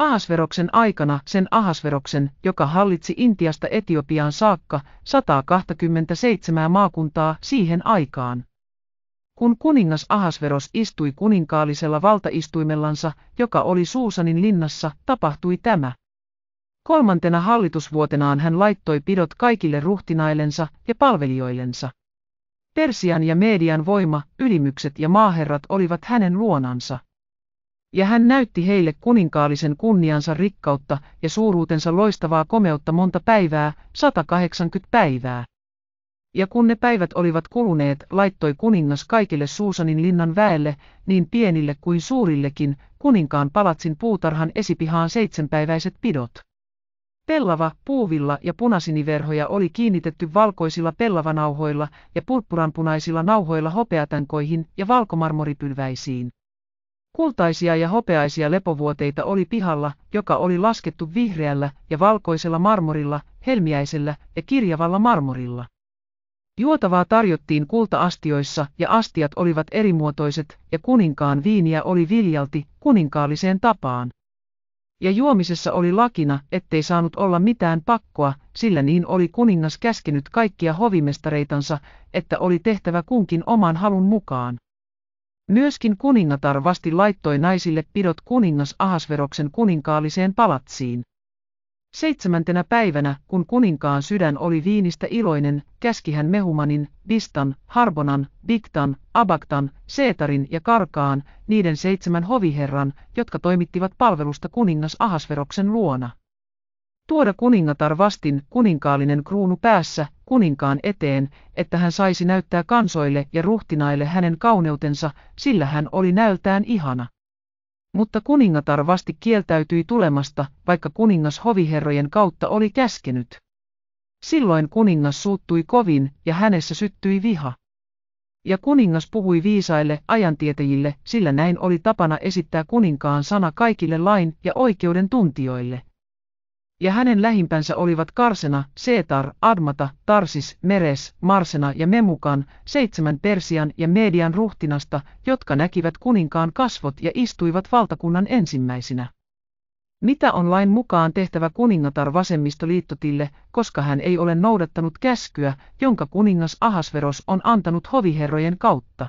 Ahasveroksen aikana sen Ahasveroksen, joka hallitsi Intiasta Etiopiaan saakka 127 maakuntaa siihen aikaan. Kun kuningas Ahasveros istui kuninkaallisella valtaistuimellansa, joka oli Suusanin linnassa, tapahtui tämä. Kolmantena hallitusvuotenaan hän laittoi pidot kaikille ruhtinailensa ja palvelijoilensa. Persian ja Median voima, ylimykset ja maaherrat olivat hänen luonansa. Ja hän näytti heille kuninkaallisen kunniansa rikkautta ja suuruutensa loistavaa komeutta monta päivää, 180 päivää. Ja kun ne päivät olivat kuluneet, laittoi kuningas kaikille Suusanin linnan väelle, niin pienille kuin suurillekin, kuninkaan palatsin puutarhan esipihaan seitsemänpäiväiset pidot. Pellava, puuvilla ja punasiniverhoja oli kiinnitetty valkoisilla pellavanauhoilla ja purppuranpunaisilla nauhoilla hopeatankoihin ja valkomarmoripylväisiin. Kultaisia ja hopeaisia lepovuoteita oli pihalla, joka oli laskettu vihreällä ja valkoisella marmorilla, helmiäisellä ja kirjavalla marmorilla. Juotavaa tarjottiin kultaastioissa ja astiat olivat erimuotoiset ja kuninkaan viiniä oli viljalti kuninkaalliseen tapaan. Ja juomisessa oli lakina, ettei saanut olla mitään pakkoa, sillä niin oli kuningas käskenyt kaikkia hovimestareitansa, että oli tehtävä kunkin oman halun mukaan. Myöskin kuningatar vasti laittoi naisille pidot kuningas Ahasveroksen kuninkaalliseen palatsiin. Seitsemäntenä päivänä, kun kuninkaan sydän oli viinistä iloinen, käski hän Mehumanin, Bistan, Harbonan, Biktan, Abaktan, Seetarin ja Karkaan, niiden seitsemän hoviherran, jotka toimittivat palvelusta kuningas Ahasveroksen luona tuoda kuningatar vastin kuninkaallinen kruunu päässä kuninkaan eteen, että hän saisi näyttää kansoille ja ruhtinaille hänen kauneutensa, sillä hän oli näyltään ihana. Mutta kuningatar vasti kieltäytyi tulemasta, vaikka kuningas hoviherrojen kautta oli käskenyt. Silloin kuningas suuttui kovin ja hänessä syttyi viha. Ja kuningas puhui viisaille ajantietäjille, sillä näin oli tapana esittää kuninkaan sana kaikille lain ja oikeuden tuntijoille ja hänen lähimpänsä olivat Karsena, Seetar, Admata, Tarsis, Meres, Marsena ja Memukan, seitsemän Persian ja Median ruhtinasta, jotka näkivät kuninkaan kasvot ja istuivat valtakunnan ensimmäisinä. Mitä on lain mukaan tehtävä kuningatar vasemmistoliittotille, koska hän ei ole noudattanut käskyä, jonka kuningas Ahasveros on antanut hoviherrojen kautta?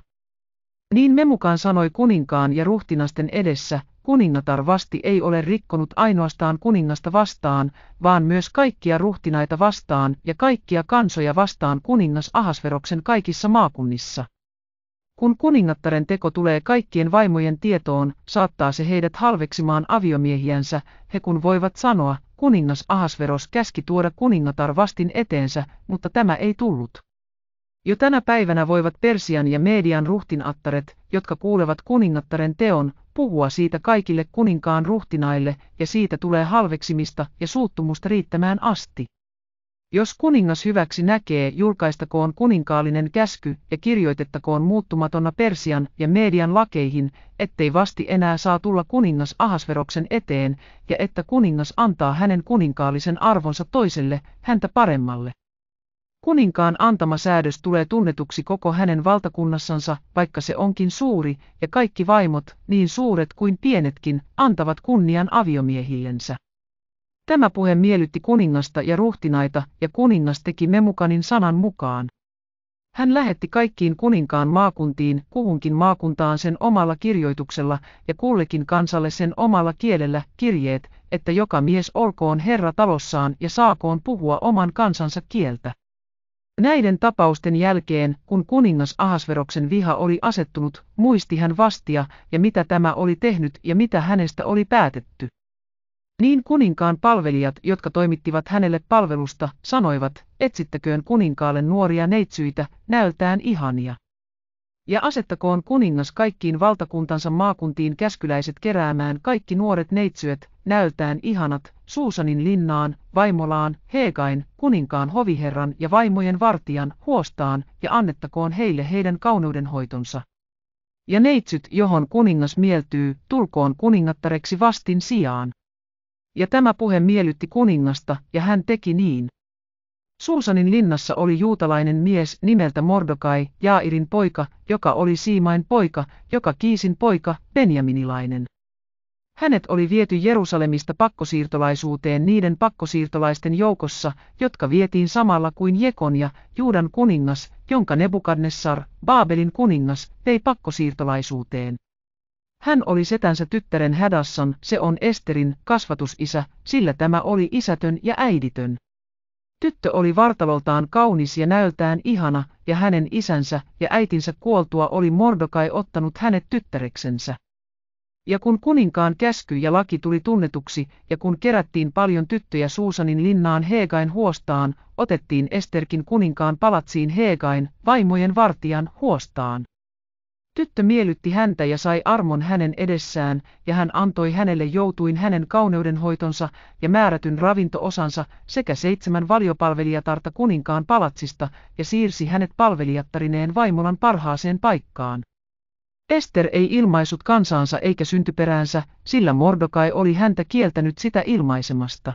Niin Memukan sanoi kuninkaan ja ruhtinasten edessä, kuningatar vasti ei ole rikkonut ainoastaan kuningasta vastaan, vaan myös kaikkia ruhtinaita vastaan ja kaikkia kansoja vastaan kuningas Ahasveroksen kaikissa maakunnissa. Kun kuningattaren teko tulee kaikkien vaimojen tietoon, saattaa se heidät halveksimaan aviomiehiänsä, he kun voivat sanoa, kuningas Ahasveros käski tuoda kuningatar vastin eteensä, mutta tämä ei tullut. Jo tänä päivänä voivat Persian ja Median ruhtinattaret, jotka kuulevat kuningattaren teon, puhua siitä kaikille kuninkaan ruhtinaille, ja siitä tulee halveksimista ja suuttumusta riittämään asti. Jos kuningas hyväksi näkee, julkaistakoon kuninkaallinen käsky ja kirjoitettakoon muuttumatonna Persian ja Median lakeihin, ettei vasti enää saa tulla kuningas Ahasveroksen eteen, ja että kuningas antaa hänen kuninkaallisen arvonsa toiselle, häntä paremmalle. Kuninkaan antama säädös tulee tunnetuksi koko hänen valtakunnassansa, vaikka se onkin suuri, ja kaikki vaimot, niin suuret kuin pienetkin, antavat kunnian aviomiehillensä. Tämä puhe miellytti kuningasta ja ruhtinaita, ja kuningas teki Memukanin sanan mukaan. Hän lähetti kaikkiin kuninkaan maakuntiin, kuhunkin maakuntaan sen omalla kirjoituksella ja kullekin kansalle sen omalla kielellä kirjeet, että joka mies olkoon herra talossaan ja saakoon puhua oman kansansa kieltä. Näiden tapausten jälkeen, kun kuningas Ahasveroksen viha oli asettunut, muisti hän vastia, ja mitä tämä oli tehnyt ja mitä hänestä oli päätetty. Niin kuninkaan palvelijat, jotka toimittivat hänelle palvelusta, sanoivat, etsittäköön kuninkaalle nuoria neitsyitä, näyltään ihania ja asettakoon kuningas kaikkiin valtakuntansa maakuntiin käskyläiset keräämään kaikki nuoret neitsyöt, näytään ihanat, Suusanin linnaan, vaimolaan, Heegain, kuninkaan hoviherran ja vaimojen vartijan huostaan, ja annettakoon heille heidän kauneudenhoitonsa. Ja neitsyt, johon kuningas mieltyy, tulkoon kuningattareksi vastin sijaan. Ja tämä puhe miellytti kuningasta, ja hän teki niin. Suusanin linnassa oli juutalainen mies nimeltä Mordokai, Jaairin poika, joka oli Siimain poika, joka Kiisin poika, Benjaminilainen. Hänet oli viety Jerusalemista pakkosiirtolaisuuteen niiden pakkosiirtolaisten joukossa, jotka vietiin samalla kuin Jekonia, Juudan kuningas, jonka Nebukadnessar, Baabelin kuningas, vei pakkosiirtolaisuuteen. Hän oli setänsä tyttären Hädassan, se on Esterin, kasvatusisä, sillä tämä oli isätön ja äiditön. Tyttö oli vartaloltaan kaunis ja näöltään ihana, ja hänen isänsä ja äitinsä kuoltua oli Mordokai ottanut hänet tyttäreksensä. Ja kun kuninkaan käsky ja laki tuli tunnetuksi, ja kun kerättiin paljon tyttöjä Suusanin linnaan Heegain huostaan, otettiin Esterkin kuninkaan palatsiin Heegain, vaimojen vartijan, huostaan. Tyttö miellytti häntä ja sai armon hänen edessään, ja hän antoi hänelle joutuin hänen kauneudenhoitonsa ja määrätyn ravintoosansa sekä seitsemän valiopalvelijatarta kuninkaan palatsista ja siirsi hänet palvelijattarineen vaimolan parhaaseen paikkaan. Ester ei ilmaisut kansaansa eikä syntyperäänsä, sillä Mordokai oli häntä kieltänyt sitä ilmaisemasta.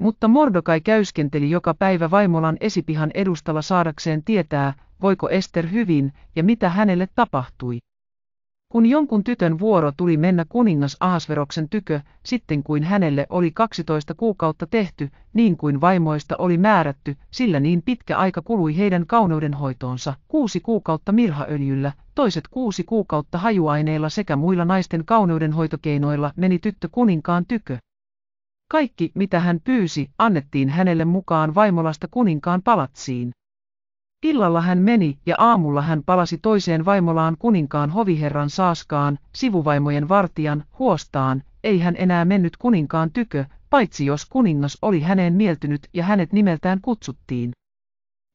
Mutta Mordokai käyskenteli joka päivä vaimolan esipihan edustalla saadakseen tietää, voiko Ester hyvin ja mitä hänelle tapahtui. Kun jonkun tytön vuoro tuli mennä kuningas Ahasveroksen tykö, sitten kuin hänelle oli 12 kuukautta tehty, niin kuin vaimoista oli määrätty, sillä niin pitkä aika kului heidän kauneudenhoitoonsa, kuusi kuukautta mirhaöljyllä, toiset kuusi kuukautta hajuaineilla sekä muilla naisten kauneudenhoitokeinoilla meni tyttö kuninkaan tykö. Kaikki, mitä hän pyysi, annettiin hänelle mukaan vaimolasta kuninkaan palatsiin. Illalla hän meni ja aamulla hän palasi toiseen vaimolaan kuninkaan hoviherran saaskaan, sivuvaimojen vartijan, huostaan, ei hän enää mennyt kuninkaan tykö, paitsi jos kuningas oli häneen mieltynyt ja hänet nimeltään kutsuttiin.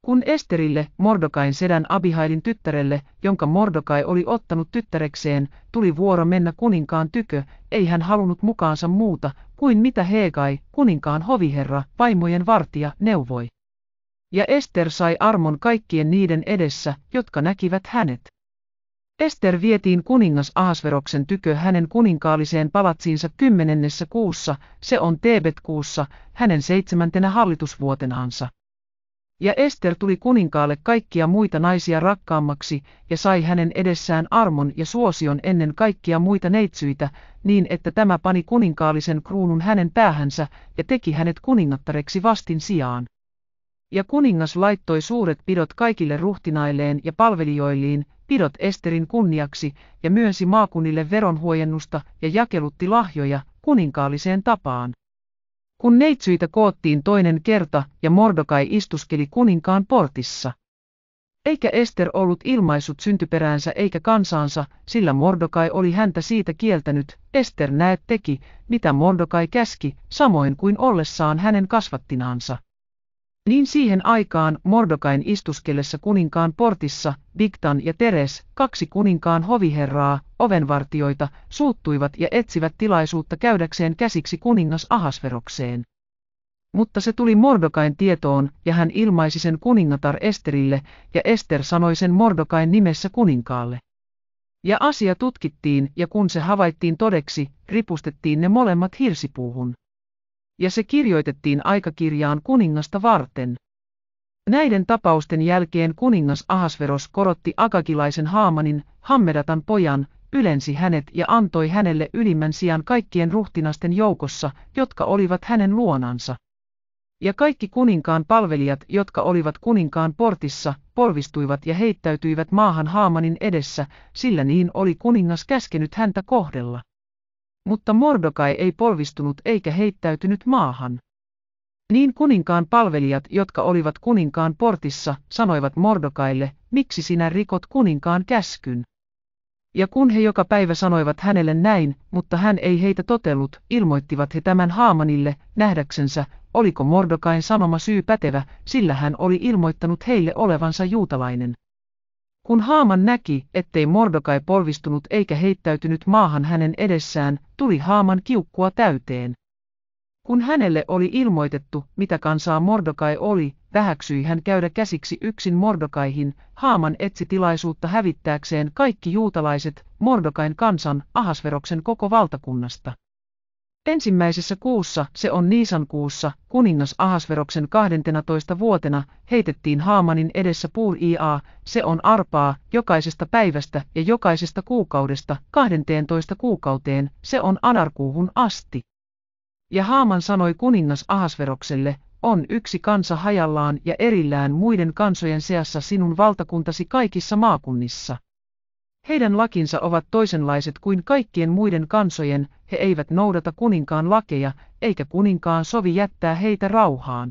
Kun Esterille, Mordokain sedän Abihailin tyttärelle, jonka Mordokai oli ottanut tyttärekseen, tuli vuoro mennä kuninkaan tykö, ei hän halunnut mukaansa muuta kuin mitä Hegai, kuninkaan hoviherra, vaimojen vartija, neuvoi. Ja Ester sai armon kaikkien niiden edessä, jotka näkivät hänet. Ester vietiin kuningas Ahasveroksen tykö hänen kuninkaalliseen palatsiinsa kymmenennessä kuussa, se on Tebet kuussa hänen seitsemäntenä hallitusvuotenaansa. Ja Ester tuli kuninkaalle kaikkia muita naisia rakkaammaksi, ja sai hänen edessään armon ja suosion ennen kaikkia muita neitsyitä, niin että tämä pani kuninkaallisen kruunun hänen päähänsä ja teki hänet kuningattareksi vastin sijaan. Ja kuningas laittoi suuret pidot kaikille ruhtinailleen ja palvelijoilleen, pidot Esterin kunniaksi, ja myönsi maakunnille veronhuojennusta ja jakelutti lahjoja kuninkaalliseen tapaan. Kun neitsyitä koottiin toinen kerta ja Mordokai istuskeli kuninkaan portissa, eikä Ester ollut ilmaissut syntyperäänsä eikä kansaansa, sillä Mordokai oli häntä siitä kieltänyt, Ester näet teki, mitä Mordokai käski, samoin kuin ollessaan hänen kasvattinaansa. Niin siihen aikaan Mordokain istuskellessa kuninkaan portissa, Bigtan ja Teres, kaksi kuninkaan hoviherraa, ovenvartioita, suuttuivat ja etsivät tilaisuutta käydäkseen käsiksi kuningas Ahasverokseen. Mutta se tuli Mordokain tietoon, ja hän ilmaisi sen kuningatar Esterille, ja Ester sanoi sen Mordokain nimessä kuninkaalle. Ja asia tutkittiin, ja kun se havaittiin todeksi, ripustettiin ne molemmat hirsipuuhun. Ja se kirjoitettiin aikakirjaan kuningasta varten. Näiden tapausten jälkeen kuningas Ahasveros korotti akakilaisen Haamanin, Hammedatan pojan, ylensi hänet ja antoi hänelle ylimmän sijan kaikkien ruhtinasten joukossa, jotka olivat hänen luonansa. Ja kaikki kuninkaan palvelijat, jotka olivat kuninkaan portissa, polvistuivat ja heittäytyivät maahan Haamanin edessä, sillä niin oli kuningas käskenyt häntä kohdella. Mutta Mordokai ei polvistunut eikä heittäytynyt maahan. Niin kuninkaan palvelijat, jotka olivat kuninkaan portissa, sanoivat Mordokaille, miksi sinä rikot kuninkaan käskyn. Ja kun he joka päivä sanoivat hänelle näin, mutta hän ei heitä totellut, ilmoittivat he tämän Haamanille, nähdäksensä, oliko Mordokain sanoma syy pätevä, sillä hän oli ilmoittanut heille olevansa juutalainen. Kun Haaman näki, ettei Mordokai polvistunut eikä heittäytynyt maahan hänen edessään, tuli Haaman kiukkua täyteen. Kun hänelle oli ilmoitettu, mitä kansaa Mordokai oli, vähäksyi hän käydä käsiksi yksin Mordokaihin, Haaman etsi tilaisuutta hävittääkseen kaikki juutalaiset, Mordokain kansan, Ahasveroksen koko valtakunnasta. Ensimmäisessä kuussa, se on Niisan kuussa, kuningas Ahasveroksen 12 vuotena, heitettiin Haamanin edessä ia. se on arpaa, jokaisesta päivästä ja jokaisesta kuukaudesta, 12 kuukauteen, se on anarkuuhun asti. Ja Haaman sanoi kuningas Ahasverokselle, on yksi kansa hajallaan ja erillään muiden kansojen seassa sinun valtakuntasi kaikissa maakunnissa. Heidän lakinsa ovat toisenlaiset kuin kaikkien muiden kansojen, he eivät noudata kuninkaan lakeja, eikä kuninkaan sovi jättää heitä rauhaan.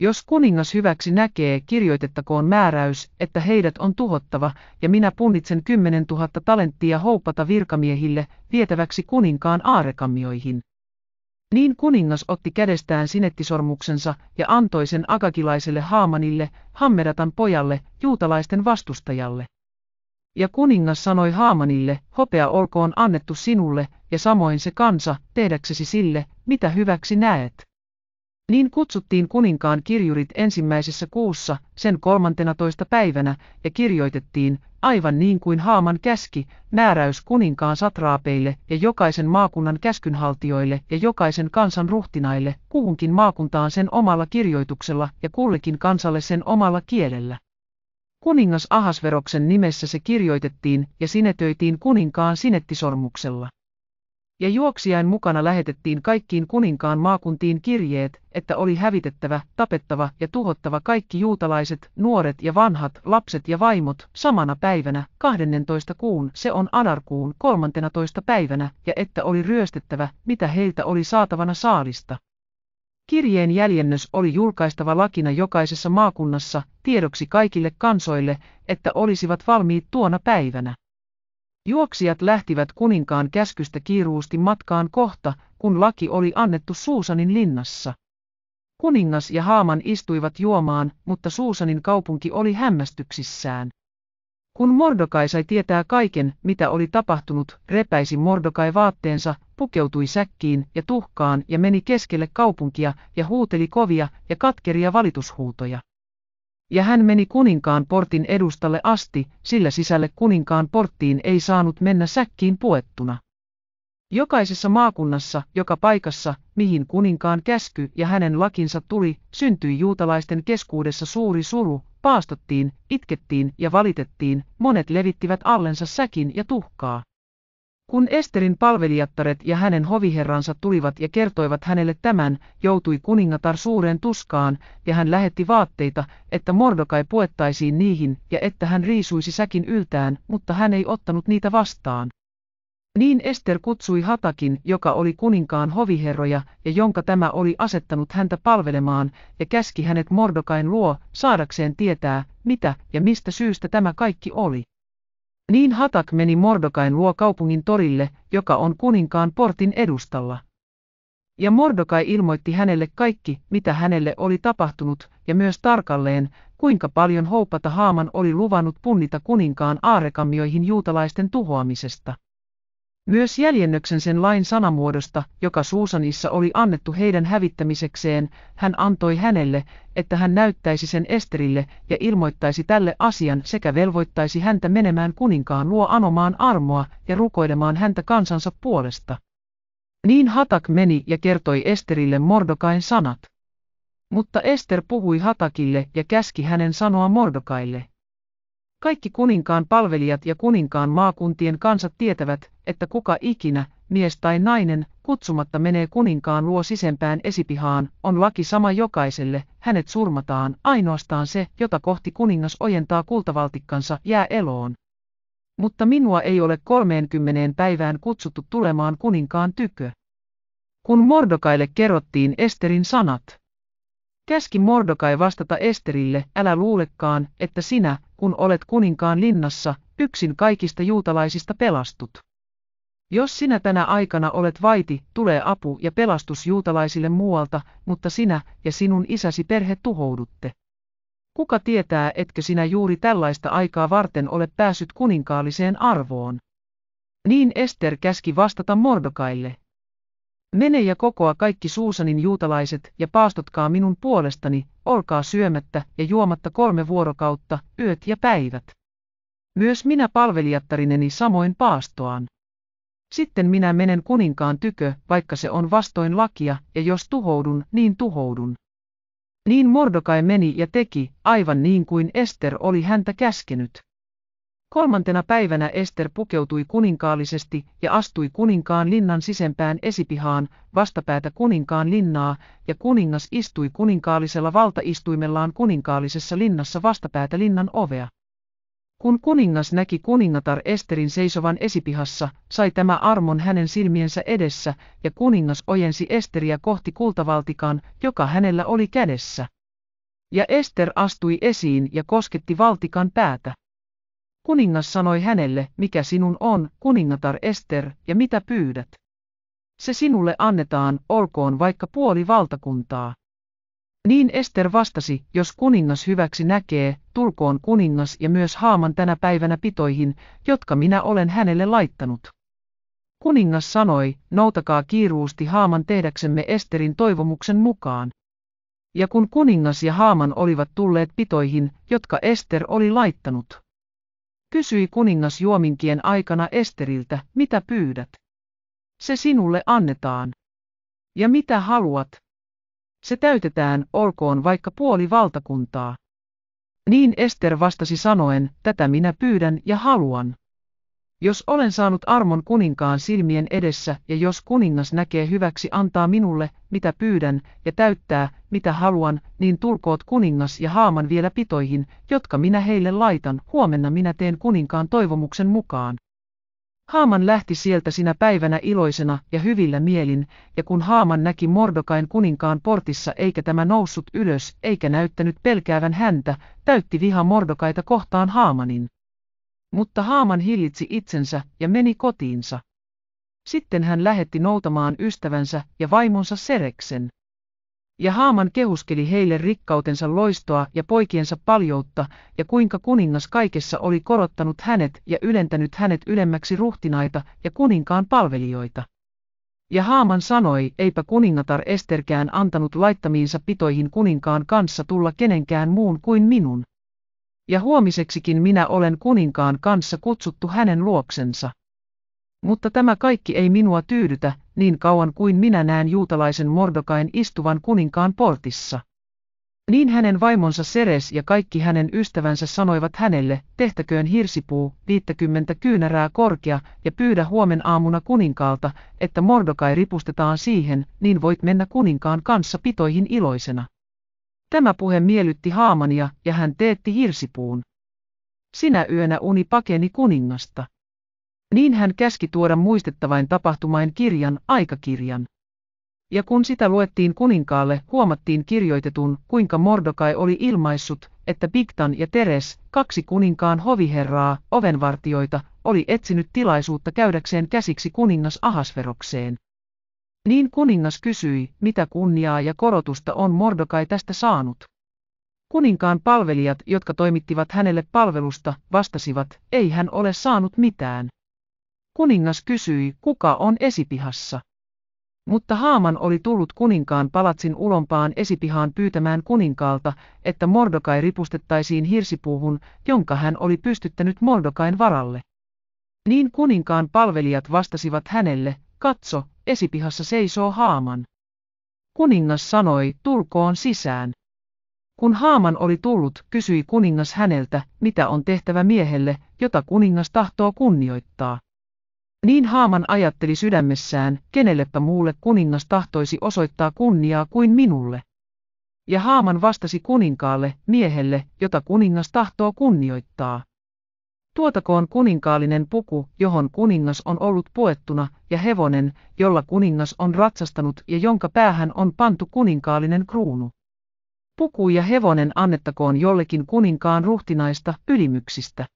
Jos kuningas hyväksi näkee, kirjoitettakoon määräys, että heidät on tuhottava, ja minä punnitsen kymmenen tuhatta talenttia houpata virkamiehille, vietäväksi kuninkaan aarekamioihin. Niin kuningas otti kädestään sinettisormuksensa ja antoi sen agakilaiselle Haamanille, Hammeratan pojalle, juutalaisten vastustajalle ja kuningas sanoi Haamanille, hopea olkoon annettu sinulle, ja samoin se kansa, tehdäksesi sille, mitä hyväksi näet. Niin kutsuttiin kuninkaan kirjurit ensimmäisessä kuussa, sen kolmantenatoista päivänä, ja kirjoitettiin, aivan niin kuin Haaman käski, määräys kuninkaan satraapeille ja jokaisen maakunnan käskynhaltijoille ja jokaisen kansan ruhtinaille, kuhunkin maakuntaan sen omalla kirjoituksella ja kullekin kansalle sen omalla kielellä. Kuningas Ahasveroksen nimessä se kirjoitettiin ja sinetöitiin kuninkaan sinettisormuksella. Ja juoksijain mukana lähetettiin kaikkiin kuninkaan maakuntiin kirjeet, että oli hävitettävä, tapettava ja tuhottava kaikki juutalaiset, nuoret ja vanhat, lapset ja vaimot, samana päivänä, 12 kuun, se on anarkuun 13 päivänä, ja että oli ryöstettävä, mitä heiltä oli saatavana saalista. Kirjeen jäljennös oli julkaistava lakina jokaisessa maakunnassa, tiedoksi kaikille kansoille, että olisivat valmiit tuona päivänä. Juoksijat lähtivät kuninkaan käskystä kiiruusti matkaan kohta, kun laki oli annettu Suusanin linnassa. Kuningas ja Haaman istuivat juomaan, mutta Suusanin kaupunki oli hämmästyksissään. Kun Mordokai sai tietää kaiken, mitä oli tapahtunut, repäisi Mordokai vaatteensa, pukeutui säkkiin ja tuhkaan ja meni keskelle kaupunkia ja huuteli kovia ja katkeria valitushuutoja. Ja hän meni kuninkaan portin edustalle asti, sillä sisälle kuninkaan porttiin ei saanut mennä säkkiin puettuna. Jokaisessa maakunnassa, joka paikassa, mihin kuninkaan käsky ja hänen lakinsa tuli, syntyi juutalaisten keskuudessa suuri suru, paastottiin, itkettiin ja valitettiin, monet levittivät allensa säkin ja tuhkaa. Kun Esterin palvelijattaret ja hänen hoviherransa tulivat ja kertoivat hänelle tämän, joutui kuningatar suureen tuskaan, ja hän lähetti vaatteita, että Mordokai puettaisiin niihin ja että hän riisuisi säkin yltään, mutta hän ei ottanut niitä vastaan. Niin Ester kutsui Hatakin, joka oli kuninkaan hoviherroja ja jonka tämä oli asettanut häntä palvelemaan, ja käski hänet Mordokain luo, saadakseen tietää, mitä ja mistä syystä tämä kaikki oli. Niin Hatak meni Mordokain luo kaupungin torille, joka on kuninkaan portin edustalla. Ja Mordokai ilmoitti hänelle kaikki, mitä hänelle oli tapahtunut, ja myös tarkalleen, kuinka paljon Houpata Haaman oli luvannut punnita kuninkaan aarekammioihin juutalaisten tuhoamisesta. Myös jäljennöksen sen lain sanamuodosta, joka Suusanissa oli annettu heidän hävittämisekseen, hän antoi hänelle, että hän näyttäisi sen Esterille ja ilmoittaisi tälle asian sekä velvoittaisi häntä menemään kuninkaan luo anomaan armoa ja rukoilemaan häntä kansansa puolesta. Niin Hatak meni ja kertoi Esterille Mordokain sanat. Mutta Ester puhui Hatakille ja käski hänen sanoa Mordokaille. Kaikki kuninkaan palvelijat ja kuninkaan maakuntien kansat tietävät, että kuka ikinä, mies tai nainen, kutsumatta menee kuninkaan luo sisempään esipihaan, on laki sama jokaiselle, hänet surmataan, ainoastaan se, jota kohti kuningas ojentaa kultavaltikkansa, jää eloon. Mutta minua ei ole kolmeenkymmeneen päivään kutsuttu tulemaan kuninkaan tykö. Kun Mordokaille kerrottiin Esterin sanat, Käski Mordokai vastata Esterille, älä luulekaan, että sinä, kun olet kuninkaan linnassa, yksin kaikista juutalaisista pelastut. Jos sinä tänä aikana olet vaiti, tulee apu ja pelastus juutalaisille muualta, mutta sinä ja sinun isäsi perhe tuhoudutte. Kuka tietää, etkö sinä juuri tällaista aikaa varten ole päässyt kuninkaalliseen arvoon? Niin Ester käski vastata Mordokaille, Mene ja kokoa kaikki Suusanin juutalaiset ja paastotkaa minun puolestani, olkaa syömättä ja juomatta kolme vuorokautta, yöt ja päivät. Myös minä palvelijattarineni samoin paastoaan. Sitten minä menen kuninkaan tykö, vaikka se on vastoin lakia, ja jos tuhoudun, niin tuhoudun. Niin Mordokai meni ja teki, aivan niin kuin Ester oli häntä käskenyt. Kolmantena päivänä Ester pukeutui kuninkaallisesti ja astui kuninkaan linnan sisempään esipihaan, vastapäätä kuninkaan linnaa, ja kuningas istui kuninkaallisella valtaistuimellaan kuninkaallisessa linnassa vastapäätä linnan ovea. Kun kuningas näki kuningatar Esterin seisovan esipihassa, sai tämä armon hänen silmiensä edessä, ja kuningas ojensi Esteriä kohti kultavaltikan, joka hänellä oli kädessä. Ja Ester astui esiin ja kosketti valtikan päätä. Kuningas sanoi hänelle, mikä sinun on, kuningatar Ester, ja mitä pyydät. Se sinulle annetaan, olkoon vaikka puoli valtakuntaa. Niin Ester vastasi, jos kuningas hyväksi näkee, tulkoon kuningas ja myös haaman tänä päivänä pitoihin, jotka minä olen hänelle laittanut. Kuningas sanoi, noutakaa kiiruusti haaman tehdäksemme Esterin toivomuksen mukaan. Ja kun kuningas ja haaman olivat tulleet pitoihin, jotka Ester oli laittanut, kysyi kuningas juominkien aikana Esteriltä, mitä pyydät. Se sinulle annetaan. Ja mitä haluat? Se täytetään, olkoon vaikka puoli valtakuntaa. Niin Ester vastasi sanoen, tätä minä pyydän ja haluan. Jos olen saanut armon kuninkaan silmien edessä ja jos kuningas näkee hyväksi antaa minulle, mitä pyydän, ja täyttää, mitä haluan, niin tulkoot kuningas ja haaman vielä pitoihin, jotka minä heille laitan, huomenna minä teen kuninkaan toivomuksen mukaan. Haaman lähti sieltä sinä päivänä iloisena ja hyvillä mielin, ja kun Haaman näki Mordokain kuninkaan portissa eikä tämä noussut ylös eikä näyttänyt pelkäävän häntä, täytti viha Mordokaita kohtaan Haamanin. Mutta Haaman hillitsi itsensä ja meni kotiinsa. Sitten hän lähetti noutamaan ystävänsä ja vaimonsa Sereksen. Ja Haaman kehuskeli heille rikkautensa loistoa ja poikiensa paljoutta, ja kuinka kuningas kaikessa oli korottanut hänet ja ylentänyt hänet ylemmäksi ruhtinaita ja kuninkaan palvelijoita. Ja Haaman sanoi, eipä kuningatar Esterkään antanut laittamiinsa pitoihin kuninkaan kanssa tulla kenenkään muun kuin minun ja huomiseksikin minä olen kuninkaan kanssa kutsuttu hänen luoksensa. Mutta tämä kaikki ei minua tyydytä, niin kauan kuin minä näen juutalaisen Mordokain istuvan kuninkaan portissa. Niin hänen vaimonsa Seres ja kaikki hänen ystävänsä sanoivat hänelle, tehtäköön hirsipuu, 50 kyynärää korkea, ja pyydä huomen aamuna kuninkaalta, että Mordokai ripustetaan siihen, niin voit mennä kuninkaan kanssa pitoihin iloisena. Tämä puhe miellytti Haamania ja hän teetti hirsipuun. Sinä yönä uni pakeni kuningasta. Niin hän käski tuoda muistettavain tapahtumain kirjan, aikakirjan. Ja kun sitä luettiin kuninkaalle, huomattiin kirjoitetun, kuinka Mordokai oli ilmaissut, että Biktan ja Teres, kaksi kuninkaan hoviherraa, ovenvartioita, oli etsinyt tilaisuutta käydäkseen käsiksi kuningas Ahasverokseen. Niin kuningas kysyi, mitä kunniaa ja korotusta on Mordokai tästä saanut. Kuninkaan palvelijat, jotka toimittivat hänelle palvelusta, vastasivat, ei hän ole saanut mitään. Kuningas kysyi, kuka on esipihassa. Mutta Haaman oli tullut kuninkaan palatsin ulompaan esipihaan pyytämään kuninkaalta, että Mordokai ripustettaisiin hirsipuuhun, jonka hän oli pystyttänyt Mordokain varalle. Niin kuninkaan palvelijat vastasivat hänelle, katso, esipihassa seisoo haaman. Kuningas sanoi, tulkoon sisään. Kun Haaman oli tullut, kysyi kuningas häneltä, mitä on tehtävä miehelle, jota kuningas tahtoo kunnioittaa. Niin Haaman ajatteli sydämessään, kenellepä muulle kuningas tahtoisi osoittaa kunniaa kuin minulle. Ja Haaman vastasi kuninkaalle, miehelle, jota kuningas tahtoo kunnioittaa. Tuotakoon kuninkaallinen puku, johon kuningas on ollut puettuna, ja hevonen, jolla kuningas on ratsastanut ja jonka päähän on pantu kuninkaallinen kruunu. Puku ja hevonen annettakoon jollekin kuninkaan ruhtinaista ylimyksistä.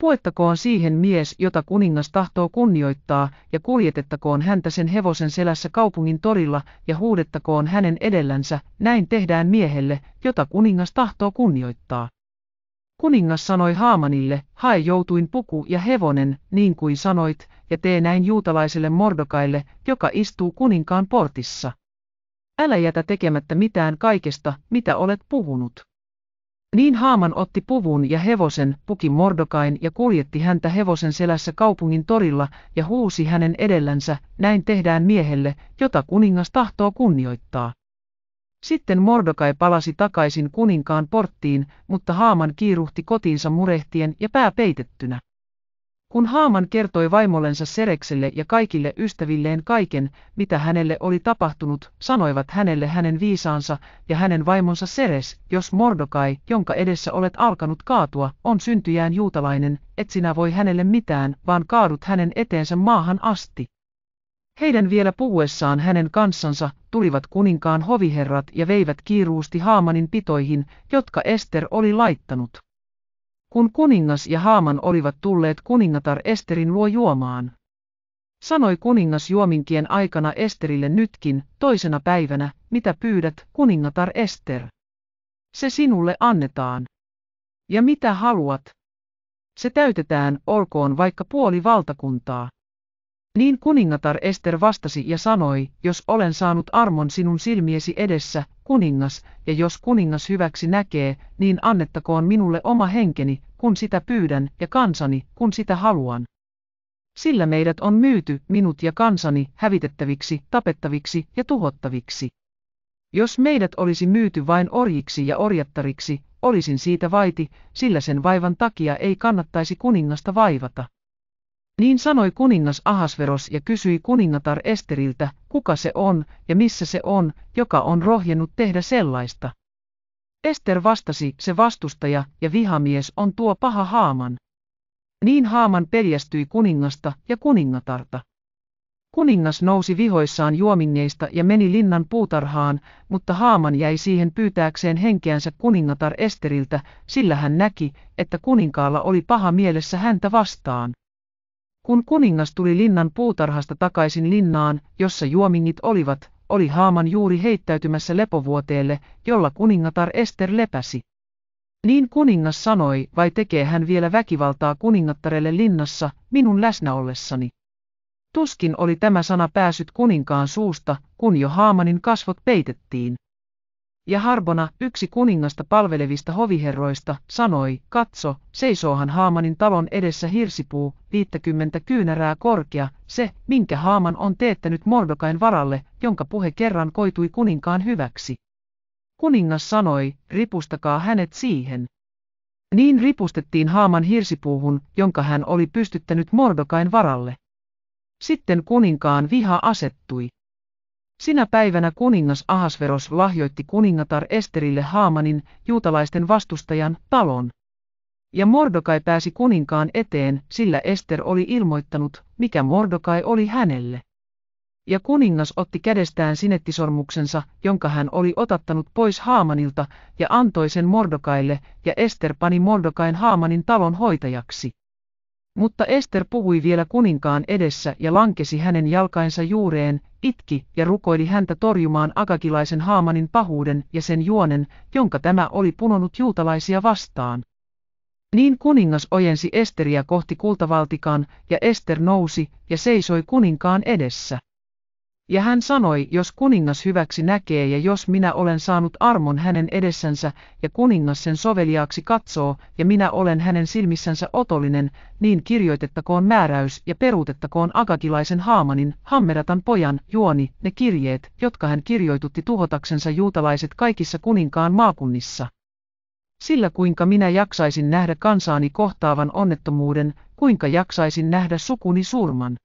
Puettakoon siihen mies, jota kuningas tahtoo kunnioittaa, ja kuljetettakoon häntä sen hevosen selässä kaupungin torilla, ja huudettakoon hänen edellänsä, näin tehdään miehelle, jota kuningas tahtoo kunnioittaa. Kuningas sanoi Haamanille, hae joutuin puku ja hevonen, niin kuin sanoit, ja tee näin juutalaiselle Mordokaille, joka istuu kuninkaan portissa. Älä jätä tekemättä mitään kaikesta, mitä olet puhunut. Niin Haaman otti puvun ja hevosen, puki Mordokain ja kuljetti häntä hevosen selässä kaupungin torilla ja huusi hänen edellänsä, näin tehdään miehelle, jota kuningas tahtoo kunnioittaa. Sitten Mordokai palasi takaisin kuninkaan porttiin, mutta Haaman kiiruhti kotiinsa murehtien ja pää peitettynä. Kun Haaman kertoi vaimollensa Serekselle ja kaikille ystävilleen kaiken, mitä hänelle oli tapahtunut, sanoivat hänelle hänen viisaansa ja hänen vaimonsa Seres, jos Mordokai, jonka edessä olet alkanut kaatua, on syntyjään juutalainen, et sinä voi hänelle mitään, vaan kaadut hänen eteensä maahan asti. Heidän vielä puhuessaan hänen kanssansa tulivat kuninkaan hoviherrat ja veivät kiiruusti Haamanin pitoihin, jotka Ester oli laittanut. Kun kuningas ja Haaman olivat tulleet kuningatar Esterin luo juomaan. Sanoi kuningas juominkien aikana Esterille nytkin, toisena päivänä, mitä pyydät, kuningatar Ester. Se sinulle annetaan. Ja mitä haluat? Se täytetään, olkoon vaikka puoli valtakuntaa. Niin kuningatar Ester vastasi ja sanoi, jos olen saanut armon sinun silmiesi edessä, kuningas, ja jos kuningas hyväksi näkee, niin annettakoon minulle oma henkeni, kun sitä pyydän, ja kansani, kun sitä haluan. Sillä meidät on myyty, minut ja kansani, hävitettäviksi, tapettaviksi ja tuhottaviksi. Jos meidät olisi myyty vain orjiksi ja orjattariksi, olisin siitä vaiti, sillä sen vaivan takia ei kannattaisi kuningasta vaivata. Niin sanoi kuningas Ahasveros ja kysyi kuningatar Esteriltä, kuka se on ja missä se on, joka on rohjennut tehdä sellaista. Ester vastasi, se vastustaja ja vihamies on tuo paha Haaman. Niin Haaman peljästyi kuningasta ja kuningatarta. Kuningas nousi vihoissaan juomingeista ja meni linnan puutarhaan, mutta Haaman jäi siihen pyytääkseen henkeänsä kuningatar Esteriltä, sillä hän näki, että kuninkaalla oli paha mielessä häntä vastaan. Kun kuningas tuli linnan puutarhasta takaisin linnaan, jossa juomingit olivat, oli haaman juuri heittäytymässä lepovuoteelle, jolla kuningatar Ester lepäsi. Niin kuningas sanoi, vai tekee hän vielä väkivaltaa kuningattarelle linnassa, minun läsnä ollessani. Tuskin oli tämä sana päässyt kuninkaan suusta, kun jo Haamanin kasvot peitettiin. Ja Harbona, yksi kuningasta palvelevista hoviherroista, sanoi, katso, seisoohan Haamanin talon edessä hirsipuu, 50 kyynärää korkea, se, minkä Haaman on teettänyt Mordokain varalle, jonka puhe kerran koitui kuninkaan hyväksi. Kuningas sanoi, ripustakaa hänet siihen. Niin ripustettiin Haaman hirsipuuhun, jonka hän oli pystyttänyt Mordokain varalle. Sitten kuninkaan viha asettui. Sinä päivänä kuningas Ahasveros lahjoitti kuningatar Esterille Haamanin, juutalaisten vastustajan, talon. Ja Mordokai pääsi kuninkaan eteen, sillä Ester oli ilmoittanut, mikä Mordokai oli hänelle. Ja kuningas otti kädestään sinettisormuksensa, jonka hän oli otattanut pois Haamanilta, ja antoi sen Mordokaille, ja Ester pani Mordokain Haamanin talon hoitajaksi. Mutta Ester puhui vielä kuninkaan edessä ja lankesi hänen jalkainsa juureen, itki ja rukoili häntä torjumaan akakilaisen Haamanin pahuuden ja sen juonen, jonka tämä oli punonut juutalaisia vastaan. Niin kuningas ojensi Esteriä kohti kultavaltikaan, ja Ester nousi ja seisoi kuninkaan edessä. Ja hän sanoi, jos kuningas hyväksi näkee ja jos minä olen saanut armon hänen edessänsä, ja kuningas sen soveliaaksi katsoo, ja minä olen hänen silmissänsä otollinen, niin kirjoitettakoon määräys ja peruutettakoon akakilaisen Haamanin, Hammeratan pojan, juoni, ne kirjeet, jotka hän kirjoitutti tuhotaksensa juutalaiset kaikissa kuninkaan maakunnissa. Sillä kuinka minä jaksaisin nähdä kansaani kohtaavan onnettomuuden, kuinka jaksaisin nähdä sukuni surman.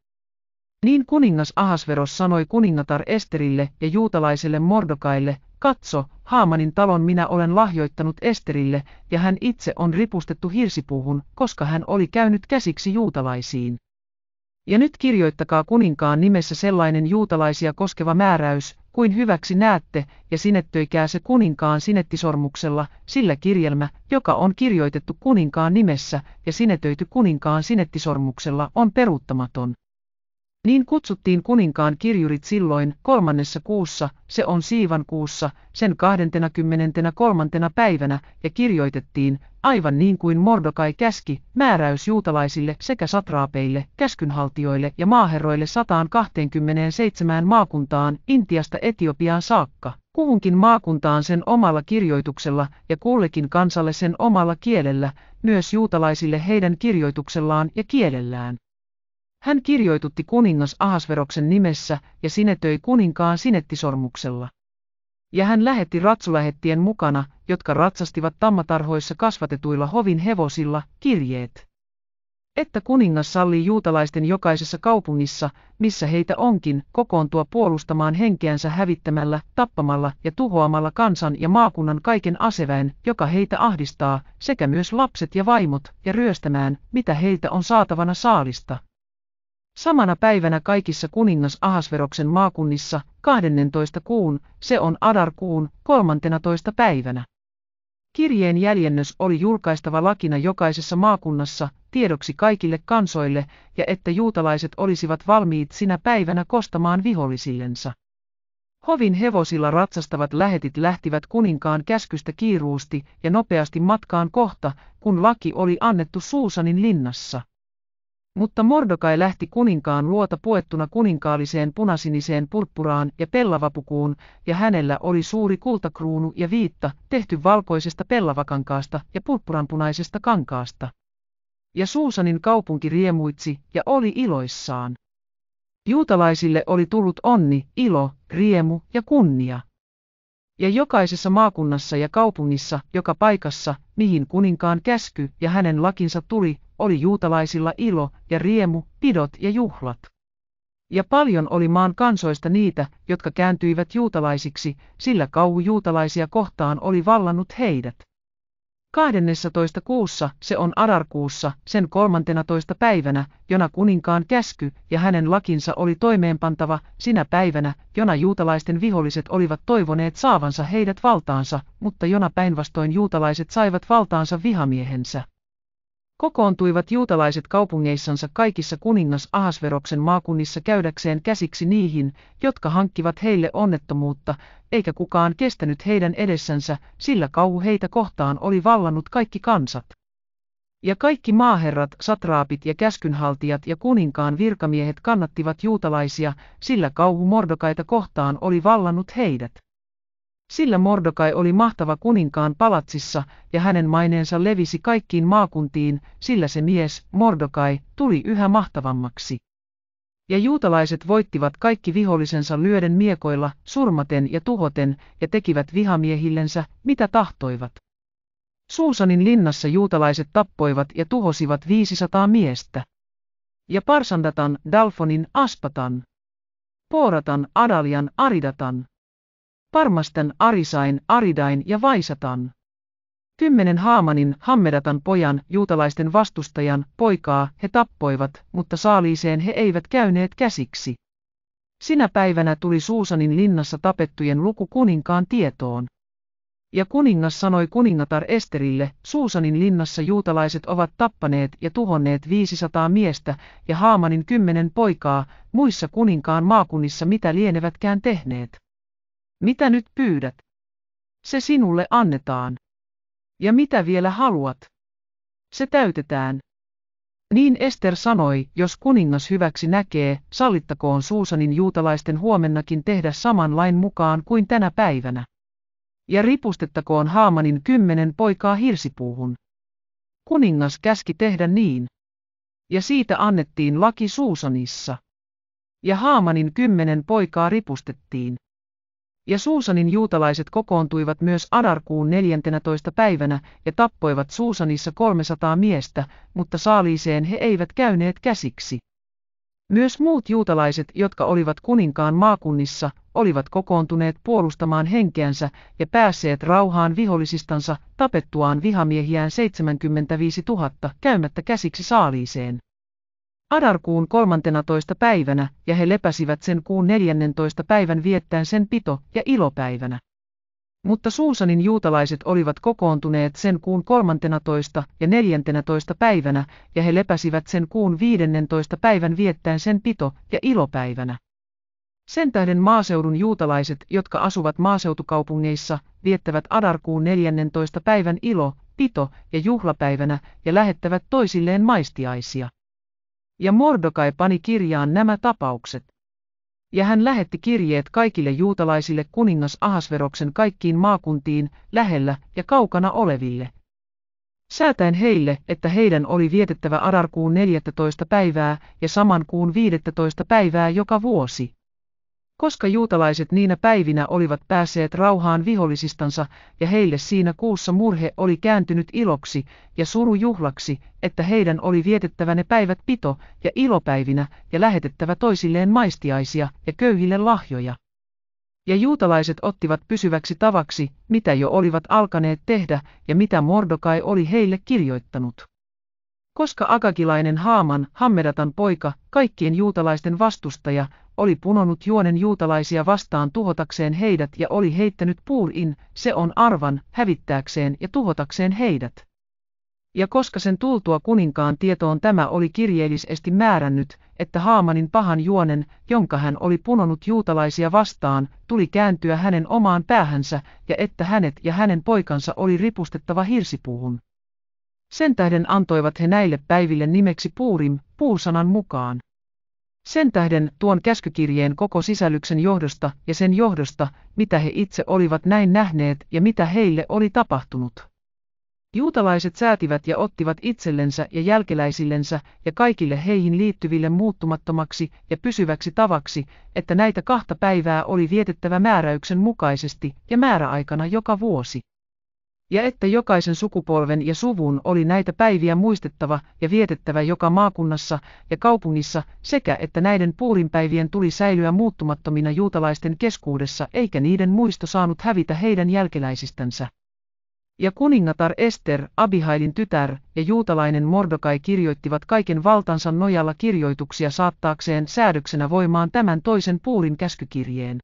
Niin kuningas Ahasveros sanoi kuningatar Esterille ja juutalaiselle Mordokaille, katso, Haamanin talon minä olen lahjoittanut Esterille, ja hän itse on ripustettu hirsipuuhun, koska hän oli käynyt käsiksi juutalaisiin. Ja nyt kirjoittakaa kuninkaan nimessä sellainen juutalaisia koskeva määräys, kuin hyväksi näette, ja sinettöikää se kuninkaan sinettisormuksella, sillä kirjelmä, joka on kirjoitettu kuninkaan nimessä ja sinetöity kuninkaan sinettisormuksella on peruuttamaton. Niin kutsuttiin kuninkaan kirjurit silloin, kolmannessa kuussa, se on siivan kuussa, sen 23. päivänä, ja kirjoitettiin, aivan niin kuin Mordokai käski, määräys juutalaisille sekä satraapeille, käskynhaltijoille ja maaherroille 127 maakuntaan Intiasta Etiopiaan saakka, kuhunkin maakuntaan sen omalla kirjoituksella ja kullekin kansalle sen omalla kielellä, myös juutalaisille heidän kirjoituksellaan ja kielellään. Hän kirjoitutti kuningas Ahasveroksen nimessä ja sinetöi kuninkaan sinettisormuksella. Ja hän lähetti ratsulähettien mukana, jotka ratsastivat tammatarhoissa kasvatetuilla hovin hevosilla, kirjeet. Että kuningas sallii juutalaisten jokaisessa kaupungissa, missä heitä onkin, kokoontua puolustamaan henkeänsä hävittämällä, tappamalla ja tuhoamalla kansan ja maakunnan kaiken aseväen, joka heitä ahdistaa, sekä myös lapset ja vaimot, ja ryöstämään, mitä heiltä on saatavana saalista. Samana päivänä kaikissa kuningas Ahasveroksen maakunnissa, 12. kuun, se on Adarkuun, 13. päivänä. Kirjeen jäljennös oli julkaistava lakina jokaisessa maakunnassa, tiedoksi kaikille kansoille, ja että juutalaiset olisivat valmiit sinä päivänä kostamaan vihollisillensa. Hovin hevosilla ratsastavat lähetit lähtivät kuninkaan käskystä kiiruusti ja nopeasti matkaan kohta, kun laki oli annettu Suusanin linnassa. Mutta Mordokai lähti kuninkaan luota puettuna kuninkaalliseen punasiniseen purppuraan ja pellavapukuun, ja hänellä oli suuri kultakruunu ja viitta, tehty valkoisesta pellavakankaasta ja purppuranpunaisesta kankaasta. Ja Suusanin kaupunki riemuitsi ja oli iloissaan. Juutalaisille oli tullut onni, ilo, riemu ja kunnia ja jokaisessa maakunnassa ja kaupungissa, joka paikassa, mihin kuninkaan käsky ja hänen lakinsa tuli, oli juutalaisilla ilo ja riemu, pidot ja juhlat. Ja paljon oli maan kansoista niitä, jotka kääntyivät juutalaisiksi, sillä kauhu juutalaisia kohtaan oli vallannut heidät. 12. kuussa, se on Adarkuussa, sen 13. päivänä, jona kuninkaan käsky ja hänen lakinsa oli toimeenpantava, sinä päivänä, jona juutalaisten viholliset olivat toivoneet saavansa heidät valtaansa, mutta jona päinvastoin juutalaiset saivat valtaansa vihamiehensä kokoontuivat juutalaiset kaupungeissansa kaikissa kuningas Ahasveroksen maakunnissa käydäkseen käsiksi niihin, jotka hankkivat heille onnettomuutta, eikä kukaan kestänyt heidän edessänsä, sillä kauhu heitä kohtaan oli vallannut kaikki kansat. Ja kaikki maaherrat, satraapit ja käskynhaltijat ja kuninkaan virkamiehet kannattivat juutalaisia, sillä kauhu Mordokaita kohtaan oli vallannut heidät. Sillä Mordokai oli mahtava kuninkaan palatsissa, ja hänen maineensa levisi kaikkiin maakuntiin, sillä se mies, Mordokai, tuli yhä mahtavammaksi. Ja juutalaiset voittivat kaikki vihollisensa lyöden miekoilla, surmaten ja tuhoten, ja tekivät vihamiehillensä, mitä tahtoivat. Suusanin linnassa juutalaiset tappoivat ja tuhosivat 500 miestä. Ja Parsandatan, Dalfonin, Aspatan. Pooratan, Adalian, Aridatan. Parmastan, Arisain, Aridain ja Vaisatan. Kymmenen Haamanin, Hammedatan pojan, juutalaisten vastustajan, poikaa he tappoivat, mutta saaliiseen he eivät käyneet käsiksi. Sinä päivänä tuli Suusanin linnassa tapettujen luku kuninkaan tietoon. Ja kuningas sanoi kuningatar Esterille, Suusanin linnassa juutalaiset ovat tappaneet ja tuhonneet 500 miestä ja Haamanin kymmenen poikaa, muissa kuninkaan maakunnissa mitä lienevätkään tehneet. Mitä nyt pyydät? Se sinulle annetaan. Ja mitä vielä haluat? Se täytetään. Niin Ester sanoi, jos kuningas hyväksi näkee, sallittakoon Suusanin juutalaisten huomennakin tehdä saman lain mukaan kuin tänä päivänä. Ja ripustettakoon Haamanin kymmenen poikaa hirsipuuhun. Kuningas käski tehdä niin. Ja siitä annettiin laki Suusanissa. Ja Haamanin kymmenen poikaa ripustettiin. Ja Suusanin juutalaiset kokoontuivat myös Adarkuun 14. päivänä ja tappoivat Suusanissa 300 miestä, mutta saaliiseen he eivät käyneet käsiksi. Myös muut juutalaiset, jotka olivat kuninkaan maakunnissa, olivat kokoontuneet puolustamaan henkeänsä ja päässeet rauhaan vihollisistansa tapettuaan vihamiehiään 75 000 käymättä käsiksi saaliiseen. Adarkuun 13. päivänä, ja he lepäsivät sen kuun 14. päivän viettäen sen pito- ja ilopäivänä. Mutta Suusanin juutalaiset olivat kokoontuneet sen kuun 13. ja 14. päivänä, ja he lepäsivät sen kuun 15. päivän viettäen sen pito- ja ilopäivänä. Sen tähden maaseudun juutalaiset, jotka asuvat maaseutukaupungeissa, viettävät adarkuun 14. päivän ilo, pito- ja juhlapäivänä ja lähettävät toisilleen maistiaisia. Ja Mordokai pani kirjaan nämä tapaukset. Ja hän lähetti kirjeet kaikille juutalaisille kuningas Ahasveroksen kaikkiin maakuntiin, lähellä ja kaukana oleville. Säätäen heille, että heidän oli vietettävä Adarkuun 14. päivää ja saman kuun 15. päivää joka vuosi koska juutalaiset niinä päivinä olivat päässeet rauhaan vihollisistansa, ja heille siinä kuussa murhe oli kääntynyt iloksi ja surujuhlaksi, että heidän oli vietettävä ne päivät pito- ja ilopäivinä ja lähetettävä toisilleen maistiaisia ja köyhille lahjoja. Ja juutalaiset ottivat pysyväksi tavaksi, mitä jo olivat alkaneet tehdä ja mitä Mordokai oli heille kirjoittanut koska akakilainen Haaman, Hammedatan poika, kaikkien juutalaisten vastustaja, oli punonut juonen juutalaisia vastaan tuhotakseen heidät ja oli heittänyt puurin, se on arvan, hävittääkseen ja tuhotakseen heidät. Ja koska sen tultua kuninkaan tietoon tämä oli kirjeellisesti määrännyt, että Haamanin pahan juonen, jonka hän oli punonut juutalaisia vastaan, tuli kääntyä hänen omaan päähänsä, ja että hänet ja hänen poikansa oli ripustettava hirsipuuhun. Sen tähden antoivat he näille päiville nimeksi Puurim, puusanan mukaan. Sen tähden tuon käskykirjeen koko sisällyksen johdosta ja sen johdosta, mitä he itse olivat näin nähneet ja mitä heille oli tapahtunut. Juutalaiset säätivät ja ottivat itsellensä ja jälkeläisillensä ja kaikille heihin liittyville muuttumattomaksi ja pysyväksi tavaksi, että näitä kahta päivää oli vietettävä määräyksen mukaisesti ja määräaikana joka vuosi ja että jokaisen sukupolven ja suvun oli näitä päiviä muistettava ja vietettävä joka maakunnassa ja kaupungissa, sekä että näiden puurinpäivien tuli säilyä muuttumattomina juutalaisten keskuudessa eikä niiden muisto saanut hävitä heidän jälkeläisistänsä. Ja kuningatar Ester, Abihailin tytär, ja juutalainen Mordokai kirjoittivat kaiken valtansa nojalla kirjoituksia saattaakseen säädöksenä voimaan tämän toisen puurin käskykirjeen.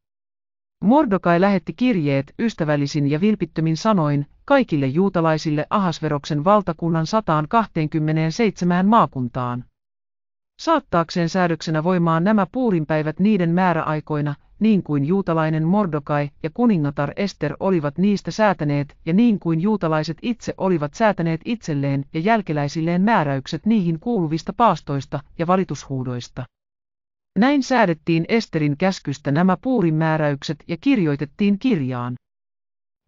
Mordokai lähetti kirjeet ystävällisin ja vilpittömin sanoin kaikille juutalaisille Ahasveroksen valtakunnan 127 maakuntaan. Saattaakseen säädöksenä voimaan nämä puurinpäivät niiden määräaikoina, niin kuin juutalainen Mordokai ja kuningatar Ester olivat niistä säätäneet ja niin kuin juutalaiset itse olivat säätäneet itselleen ja jälkeläisilleen määräykset niihin kuuluvista paastoista ja valitushuudoista. Näin säädettiin Esterin käskystä nämä puurimääräykset ja kirjoitettiin kirjaan.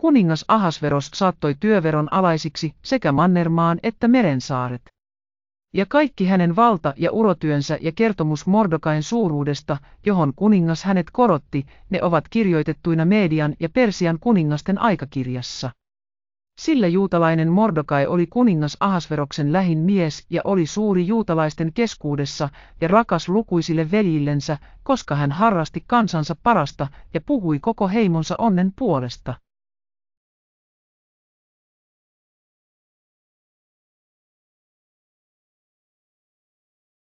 Kuningas Ahasveros saattoi työveron alaisiksi sekä Mannermaan että Merensaaret. Ja kaikki hänen valta- ja urotyönsä ja kertomus Mordokain suuruudesta, johon kuningas hänet korotti, ne ovat kirjoitettuina Median ja Persian kuningasten aikakirjassa. Sillä juutalainen Mordokai oli kuningas Ahasveroksen lähin mies ja oli suuri juutalaisten keskuudessa ja rakas lukuisille veljillensä, koska hän harrasti kansansa parasta ja puhui koko heimonsa onnen puolesta.